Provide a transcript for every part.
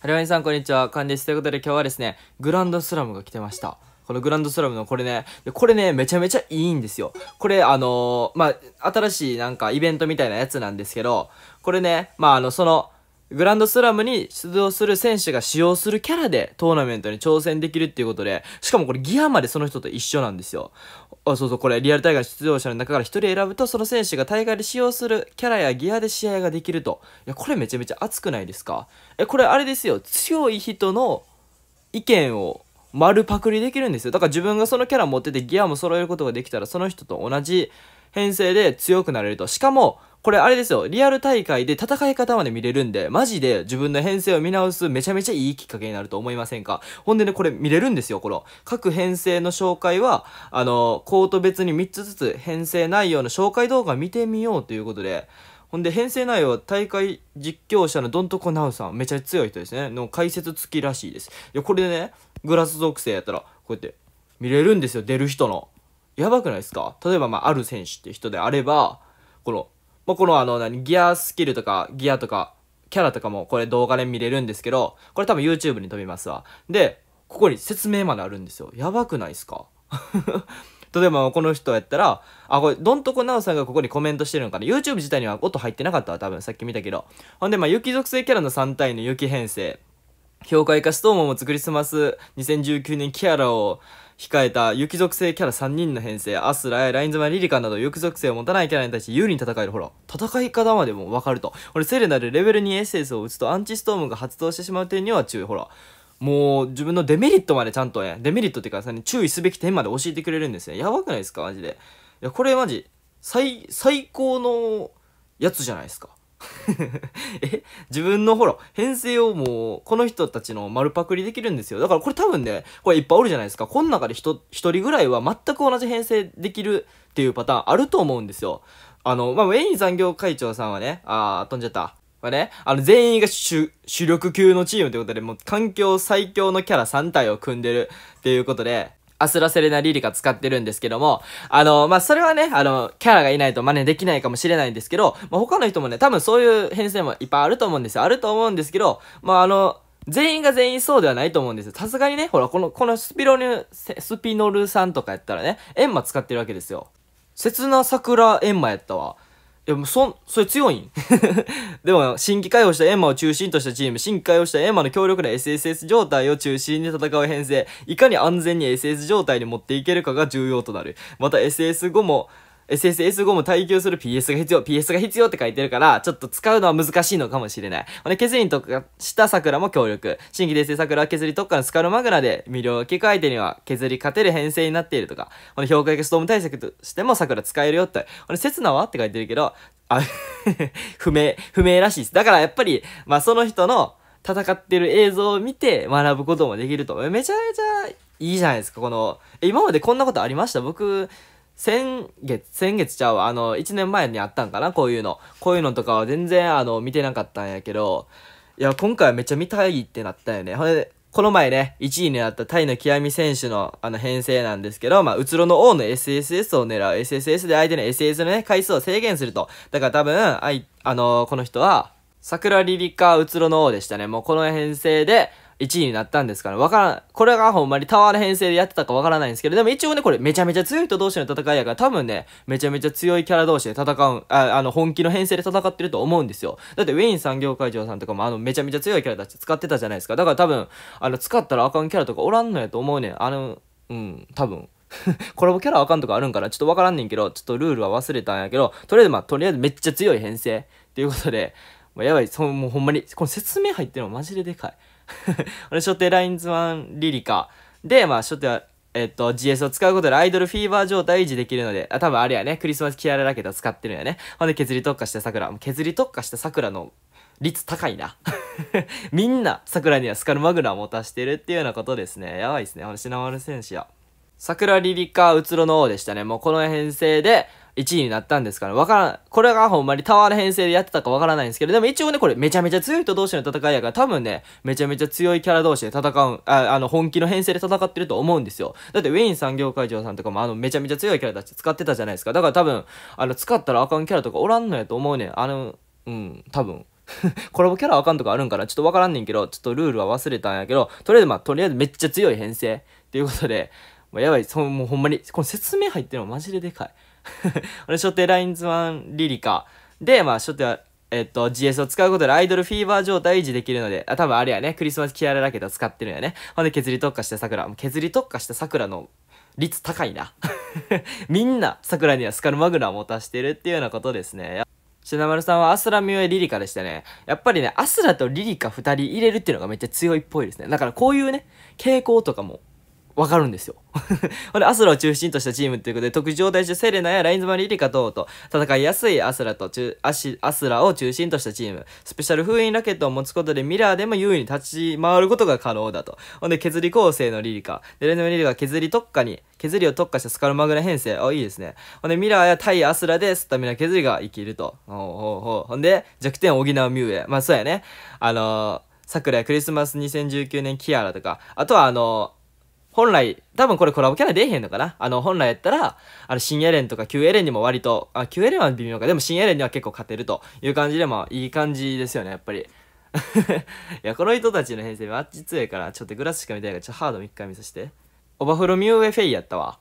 はリまにさん、こんにちは。かんです。ということで今日はですね、グランドスラムが来てました。このグランドスラムのこれね、これね、めちゃめちゃいいんですよ。これ、あのー、まあ、新しいなんかイベントみたいなやつなんですけど、これね、まあ、あの、その、グランドスラムに出場する選手が使用するキャラでトーナメントに挑戦できるっていうことで、しかもこれギアまでその人と一緒なんですよ。あそうそう、これリアル大会出場者の中から一人選ぶと、その選手が大会で使用するキャラやギアで試合ができると。いや、これめちゃめちゃ熱くないですかえ、これあれですよ。強い人の意見を丸パクリできるんですよ。だから自分がそのキャラ持っててギアも揃えることができたら、その人と同じ編成で強くなれると。しかも、これあれですよ、リアル大会で戦い方まで見れるんで、マジで自分の編成を見直すめちゃめちゃいいきっかけになると思いませんかほんでね、これ見れるんですよ、この。各編成の紹介は、あの、コート別に3つずつ編成内容の紹介動画見てみようということで、ほんで、編成内容は大会実況者のどんとこなうさん、めちゃ強い人ですね、の解説付きらしいです。いや、これでね、グラス属性やったら、こうやって見れるんですよ、出る人の。やばくないですか例えば、まあ、ある選手っていう人であれば、この、まあ、このあの、何、ギアスキルとか、ギアとか、キャラとかもこれ動画で見れるんですけど、これ多分 YouTube に飛びますわ。で、ここに説明まであるんですよ。やばくないですか 例えばこの人やったら、あ、これ、どんとこなおさんがここにコメントしてるのかな ?YouTube 自体には音入ってなかったわ、多分。さっき見たけど。ほんで、まあ、雪属性キャラの3体の雪編成。評価化ストーマを持つクリスマス2019年キャラを控えた雪属性キャラ3人の編成、アスラやラインズマリリカなど雪属性を持たないキャラに対して有利に戦える。ほら、戦い方までもわかると。俺、セレナでレベル2エッセンスを打つとアンチストームが発動してしまう点には注意。ほら、もう自分のデメリットまでちゃんとね、デメリットっていうかさ、注意すべき点まで教えてくれるんですね。やばくないですかマジで。いや、これマジ、最、最高のやつじゃないですか。え自分のほら、編成をもう、この人たちの丸パクリできるんですよ。だからこれ多分ね、これいっぱいおるじゃないですか。この中で一人ぐらいは全く同じ編成できるっていうパターンあると思うんですよ。あの、まあ、ウェイン残業会長さんはね、あー、飛んじゃった。まあね、あの、全員が主、主力級のチームということで、もう環境最強のキャラ3体を組んでるっていうことで、アスラセレナリリカ使ってるんですけども、あの、まあ、それはね、あの、キャラがいないと真似できないかもしれないんですけど、まあ、他の人もね、多分そういう編成もいっぱいあると思うんですよ。あると思うんですけど、まあ、あの、全員が全員そうではないと思うんですよ。さすがにね、ほら、この、このスピロニュ、スピノルさんとかやったらね、エンマ使ってるわけですよ。刹那桜エンマやったわ。でもそ、それ強いん でも、新規開放したエンマを中心としたチーム、新規開放したエンマの強力な SSS 状態を中心に戦う編成、いかに安全に SS 状態に持っていけるかが重要となる。また SS 後も、SSS5 も耐久する PS が必要、PS が必要って書いてるから、ちょっと使うのは難しいのかもしれない。ほんで、削りに特化した桜も強力。新規訂正桜は削り特化のスカルマグナで、魅力を聞く相手には削り勝てる編成になっているとか、ほんで、評価ストーム対策としても桜使えるよって。ほんで、刹那はって書いてるけど、あ 不明、不明らしいです。だからやっぱり、まあその人の戦ってる映像を見て学ぶこともできると。めちゃめちゃいいじゃないですか、この。今までこんなことありました僕、先月、先月ちゃうわ。あの、1年前にあったんかなこういうの。こういうのとかは全然、あの、見てなかったんやけど、いや、今回はめっちゃ見たいってなったよね。ほんで、この前ね、1位になったタイの極み選手のあの編成なんですけど、まあ、うつろの王の SSS を狙う。SSS で相手の SS のね、回数を制限すると。だから多分、あい、あのー、この人は、桜リリカうつろの王でしたね。もうこの編成で、1位になったんですから、わからん、これがほんまにタワーの編成でやってたかわからないんですけど、でも一応ね、これめちゃめちゃ強い人同士の戦いやから、多分ね、めちゃめちゃ強いキャラ同士で戦う、ああの、本気の編成で戦ってると思うんですよ。だってウェイン産業会長さんとかもあの、めちゃめちゃ強いキャラたち使ってたじゃないですか。だから多分、あの、使ったらあかんキャラとかおらんのやと思うねん。あの、うん、多分。コラボキャラあかんとかあるんかなちょっとわからんねんけど、ちょっとルールは忘れたんやけど、とりあえずまあ、とりあえずめっちゃ強い編成。っていうことで、まあ、やばい、そのもうほんまに、この説明入ってるのマジででかい。俺、初手ラインズワンリリカ。で、まあ、初手は、えっと、GS を使うことでアイドルフィーバー状態を維持できるので、あ、多分あれやね、クリスマスキアララケト使ってるんやね。ほんで、削り特化した桜。削り特化した桜の率高いな。みんな、桜にはスカルマグナを持たしてるっていうようなことですね。やばいっすね。ほんで、品丸選手や。桜リリカ、うつろの王でしたね。もうこの編成で、1位になったんですから、わからん、これがほんまにタワーの編成でやってたかわからないんですけど、でも一応ね、これめちゃめちゃ強い人同士の戦いやから、多分ね、めちゃめちゃ強いキャラ同士で戦う、ああの、本気の編成で戦ってると思うんですよ。だってウェイン産業会長さんとかもあの、めちゃめちゃ強いキャラたち使ってたじゃないですか。だから多分、あの、使ったらあかんキャラとかおらんのやと思うねん。あの、うん、多分。コラボキャラあかんとかあるんかなちょっとわからんねんけど、ちょっとルールは忘れたんやけど、とりあえずまあ、とりあえずめっちゃ強い編成。っていうことで、まやばい、そもうほんまに、この説明入ってるのマジででかい。俺、初手ラインズワンリリカ。で、まあ、初手は、えっと、GS を使うことでアイドルフィーバー状態を維持できるので、あ、多分あれやね、クリスマスキララだけど使ってるんやね。ほんで、削り特化して桜。削り特化した桜の率高いな。みんな桜にはスカルマグナを持たしてるっていうようなことですね。シナマルさんはアスラミュエリリカでしたね。やっぱりね、アスラとリリカ2人入れるっていうのがめっちゃ強いっぽいですね。だからこういうね、傾向とかもわかるんですよ。ほで、アスラを中心としたチームということで、特徴対してセレナやラインズマリリカ等と戦いやすいアスラと中アシ、アスラを中心としたチーム、スペシャル封印ラケットを持つことでミラーでも優位に立ち回ることが可能だと。ほんで、削り構成のリリカ、でレノのリリカ削り特化に、削りを特化したスカルマグナ編成、あ、いいですね。ほんで、ミラーや対アスラでスタミナ削りが生きると。ほうほうほう。ほんで、弱点を補うミュウエ。まあ、そうやね。あのー、桜やクリスマス2019年キアラとか、あとはあのー本来、多分これコラボキャラ出えへんのかなあの、本来やったら、あの、新エレンとか旧エレンにも割と、あ、旧エレンは微妙か。でも新エレンには結構勝てるという感じで、も、いい感じですよね、やっぱり。いや、この人たちの編成マッチ強いから、ちょっとグラスしか見たいから、ちょっとハードも一回見させて。オバフロミューエフェイやったわ。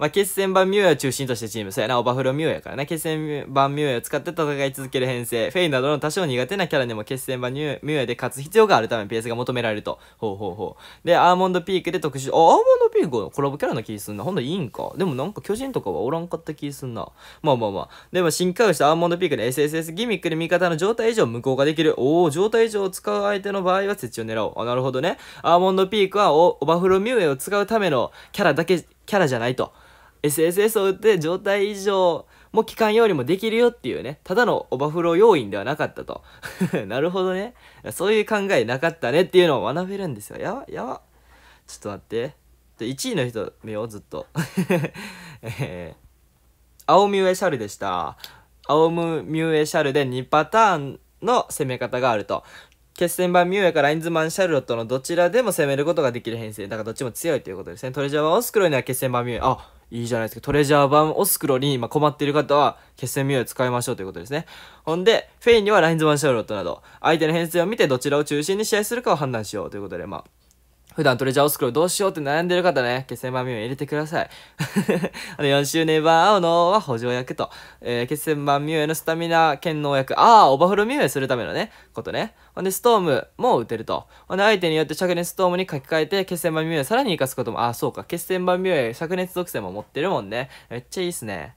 まあ、決戦版ミュウを中心としてチーム、そうやな、オバフロミュウやからね、決戦版ミュウを使って戦い続ける編成、フェイなどの多少苦手なキャラでも決戦版ミュウやで勝つ必要があるため PS が求められると。ほうほうほう。で、アーモンドピークで特殊、あ、アーモンドピークコラボキャラの気すんな。ほんといいんか。でもなんか巨人とかはおらんかった気すんな。まあまあまあ。でも進化をしたアーモンドピークで SSS ギミックで味方の状態異常無効化できる。おお、状態異常を使う相手の場合は設置を狙おう。あ、なるほどね。アーモンドピークはオバフロミュウエを使うためのキャラだけ、キャラじゃないと。SSS を打って状態異常も期間よりもできるよっていうね、ただのオバフロー要因ではなかったと。なるほどね。そういう考えなかったねっていうのを学べるんですよ。やば、やば。ちょっと待って。1位の人目をずっと。えー、青ミュエシャルでした。青ミュエシャルで2パターンの攻め方があると。決戦版ミューエかラインズマン・シャルロットのどちらでも攻めることができる編成。だからどっちも強いということですね。トレジャーはオスクロには決戦版ミューエ。あいいじゃないですか。トレジャー版オスクロに今困っている方は、決戦ミュを使いましょうということですね。ほんで、フェインにはラインズマンシャーロットなど、相手の編成を見てどちらを中心に試合するかを判断しようということで、まあ、普段トレジャーオスクロどうしようって悩んでる方ね、決戦番組を入れてください。あの、4周年版青のは補助役と、えー、決戦版ミュウエのスタミナ剣能役、ああ、オバフルミュウエするためのね、ことね。ほんで、ストームも打てると。ほんで、相手によって灼熱ストームに書き換えて、決戦版ミュウエさらに活かすことも、ああ、そうか、決戦版ミュウエ灼熱属性も持ってるもんね。めっちゃいいっすね。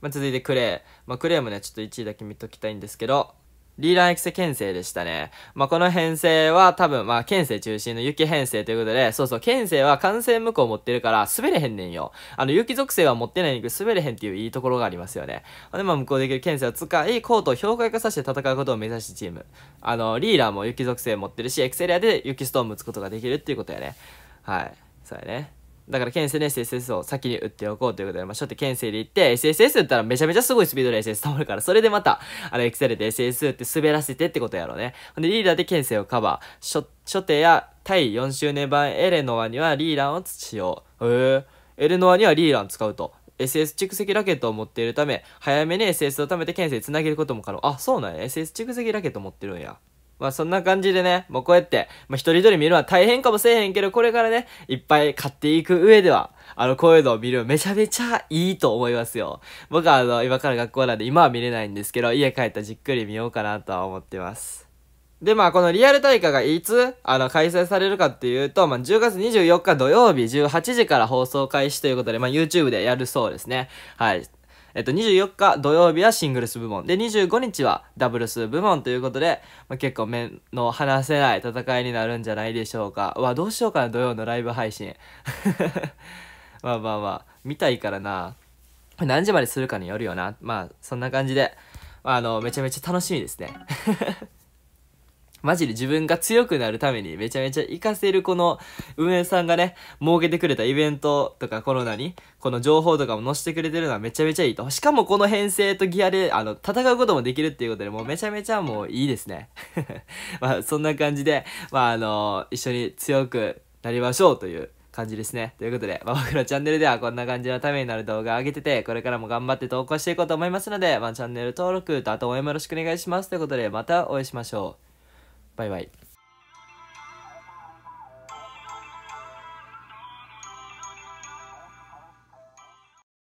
まあ、続いてクレイ。まあ、クレイもね、ちょっと1位だけ見ときたいんですけど、リーラー育成編成でしたね。まあ、この編成は多分、まあ、県政中心の雪編成ということで、そうそう、県政は完成無効持ってるから滑れへんねんよ。あの、雪属性は持ってないのに滑れへんっていういいところがありますよね。で、まあ、無効できる県政を使い、コートを評価化させて戦うことを目指すチーム。あの、リーラーも雪属性持ってるし、エクセリアで雪ストーム打つことができるっていうことやね。はい。そうやね。だから剣 SNS、SS を先に打っておこうということで、まあ、初手剣聖で行って、SSS 打ったらめちゃめちゃすごいスピードで SS 溜まるから、それでまた、あの、エクセルで SS 打って滑らせてってことやろうね。で、リーダーで剣聖をカバー。初、初手や、対4周年版エレノアにはリーランを使用。へえ。エレノアにはリーラン使うと。SS 蓄積ラケットを持っているため、早めに SS を貯めて剣聖つ繋げることも可能。あ、そうなんや。SS 蓄積ラケット持ってるんや。まあそんな感じでね、もうこうやって、まあ一人一人見るのは大変かもしれへんけど、これからね、いっぱい買っていく上では、あの、こういうのを見るめちゃめちゃいいと思いますよ。僕はあの、今から学校なんで今は見れないんですけど、家帰ったらじっくり見ようかなとは思ってます。で、まあ、このリアル大会がいつ、あの、開催されるかっていうと、まあ、10月24日土曜日18時から放送開始ということで、まあ、YouTube でやるそうですね。はい。えっと、24日土曜日はシングルス部門。で、25日はダブルス部門ということで、まあ、結構目の離せない戦いになるんじゃないでしょうか。うわ、どうしようかな、土曜のライブ配信。まあまあまあ、見たいからな。何時までするかによるよな。まあ、そんな感じで、あの、めちゃめちゃ楽しみですね。マジで自分が強くなるためにめちゃめちゃ活かせるこの運営さんがね、設けてくれたイベントとかコロナに、この情報とかも載せてくれてるのはめちゃめちゃいいと。しかもこの編成とギアで、あの、戦うこともできるっていうことで、もうめちゃめちゃもういいですね。まあ、そんな感じで、まあ、あの、一緒に強くなりましょうという感じですね。ということで、まあ、僕のチャンネルではこんな感じのためになる動画を上げてて、これからも頑張って投稿していこうと思いますので、まあ、チャンネル登録とあと応援もよろしくお願いします。ということで、またお会いしましょう。バイバイ。